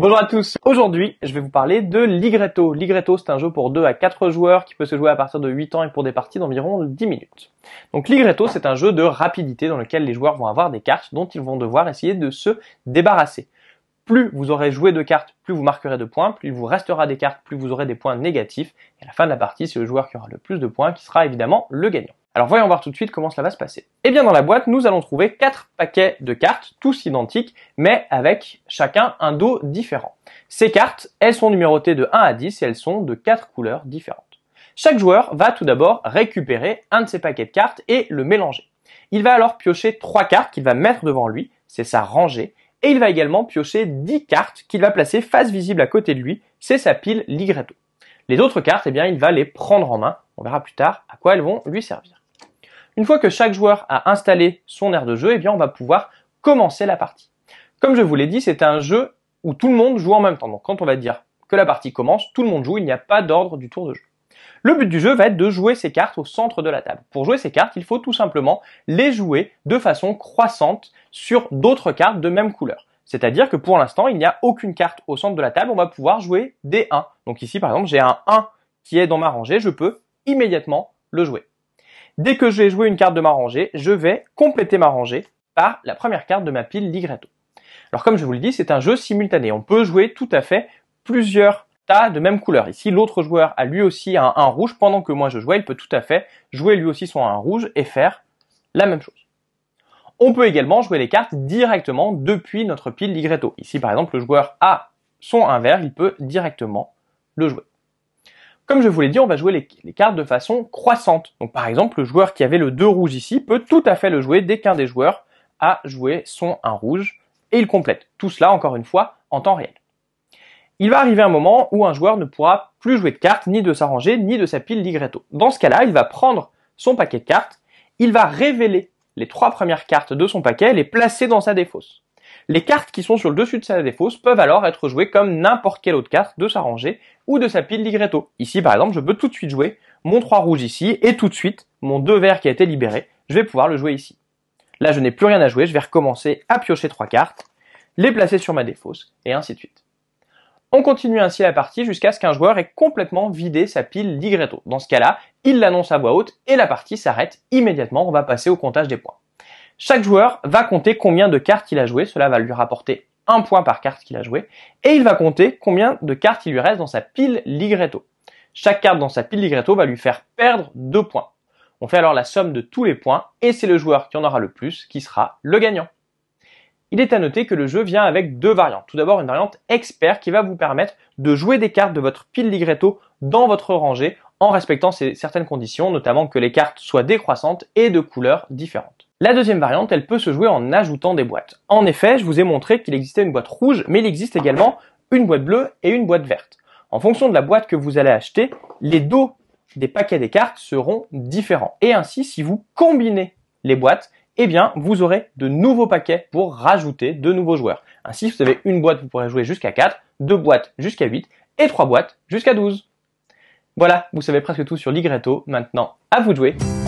Bonjour à tous. Aujourd'hui, je vais vous parler de Ligretto. Ligretto, c'est un jeu pour 2 à 4 joueurs qui peut se jouer à partir de 8 ans et pour des parties d'environ 10 minutes. Donc Ligretto, c'est un jeu de rapidité dans lequel les joueurs vont avoir des cartes dont ils vont devoir essayer de se débarrasser. Plus vous aurez joué de cartes, plus vous marquerez de points, plus il vous restera des cartes, plus vous aurez des points négatifs. Et à la fin de la partie, c'est le joueur qui aura le plus de points qui sera évidemment le gagnant. Alors voyons voir tout de suite comment cela va se passer. Eh bien dans la boîte, nous allons trouver quatre paquets de cartes, tous identiques, mais avec chacun un dos différent. Ces cartes, elles sont numérotées de 1 à 10 et elles sont de quatre couleurs différentes. Chaque joueur va tout d'abord récupérer un de ces paquets de cartes et le mélanger. Il va alors piocher trois cartes qu'il va mettre devant lui, c'est sa rangée, et il va également piocher 10 cartes qu'il va placer face visible à côté de lui, c'est sa pile Ligretto. Les autres cartes, eh bien, il va les prendre en main. On verra plus tard à quoi elles vont lui servir. Une fois que chaque joueur a installé son aire de jeu, eh bien on va pouvoir commencer la partie. Comme je vous l'ai dit, c'est un jeu où tout le monde joue en même temps. Donc quand on va dire que la partie commence, tout le monde joue, il n'y a pas d'ordre du tour de jeu. Le but du jeu va être de jouer ces cartes au centre de la table. Pour jouer ces cartes, il faut tout simplement les jouer de façon croissante sur d'autres cartes de même couleur. C'est-à-dire que pour l'instant, il n'y a aucune carte au centre de la table, on va pouvoir jouer des 1. Donc ici, par exemple, j'ai un 1 qui est dans ma rangée, je peux immédiatement le jouer. Dès que j'ai joué une carte de ma rangée, je vais compléter ma rangée par la première carte de ma pile Ligretto. Alors comme je vous le dis, c'est un jeu simultané. On peut jouer tout à fait plusieurs tas de même couleur. Ici, l'autre joueur a lui aussi un 1 rouge. Pendant que moi je jouais, il peut tout à fait jouer lui aussi son 1 rouge et faire la même chose. On peut également jouer les cartes directement depuis notre pile Ligretto. Ici, par exemple, le joueur a son 1 vert, il peut directement le jouer. Comme je vous l'ai dit, on va jouer les, cartes de façon croissante. Donc par exemple, le joueur qui avait le 2 rouge ici peut tout à fait le jouer dès qu'un des joueurs a joué son 1 rouge et il complète. Tout cela, encore une fois, en temps réel. Il va arriver un moment où un joueur ne pourra plus jouer de cartes, ni de s'arranger ni de sa pile d'igretto. Dans ce cas-là, il va prendre son paquet de cartes, il va révéler les trois premières cartes de son paquet, les placer dans sa défausse. Les cartes qui sont sur le dessus de sa défausse peuvent alors être jouées comme n'importe quelle autre carte de sa rangée ou de sa pile Ligretto. Ici, par exemple, je peux tout de suite jouer mon 3 rouge ici et tout de suite mon 2 vert qui a été libéré, je vais pouvoir le jouer ici. Là, je n'ai plus rien à jouer, je vais recommencer à piocher 3 cartes, les placer sur ma défausse et ainsi de suite. On continue ainsi la partie jusqu'à ce qu'un joueur ait complètement vidé sa pile Ligretto. Dans ce cas-là, il l'annonce à voix haute et la partie s'arrête immédiatement, on va passer au comptage des points. Chaque joueur va compter combien de cartes il a joué, cela va lui rapporter un point par carte qu'il a joué, et il va compter combien de cartes il lui reste dans sa pile Ligretto. Chaque carte dans sa pile Ligretto va lui faire perdre deux points. On fait alors la somme de tous les points, et c'est le joueur qui en aura le plus qui sera le gagnant. Il est à noter que le jeu vient avec deux variantes. Tout d'abord une variante expert qui va vous permettre de jouer des cartes de votre pile Ligretto dans votre rangée en respectant certaines conditions, notamment que les cartes soient décroissantes et de couleurs différentes. La deuxième variante, elle peut se jouer en ajoutant des boîtes. En effet, je vous ai montré qu'il existait une boîte rouge, mais il existe également une boîte bleue et une boîte verte. En fonction de la boîte que vous allez acheter, les dos des paquets des cartes seront différents. Et ainsi, si vous combinez les boîtes, eh bien, vous aurez de nouveaux paquets pour rajouter de nouveaux joueurs. Ainsi, si vous avez une boîte, vous pourrez jouer jusqu'à 4, deux boîtes jusqu'à 8 et trois boîtes jusqu'à 12. Voilà, vous savez presque tout sur Ligretto. Maintenant, à vous de jouer.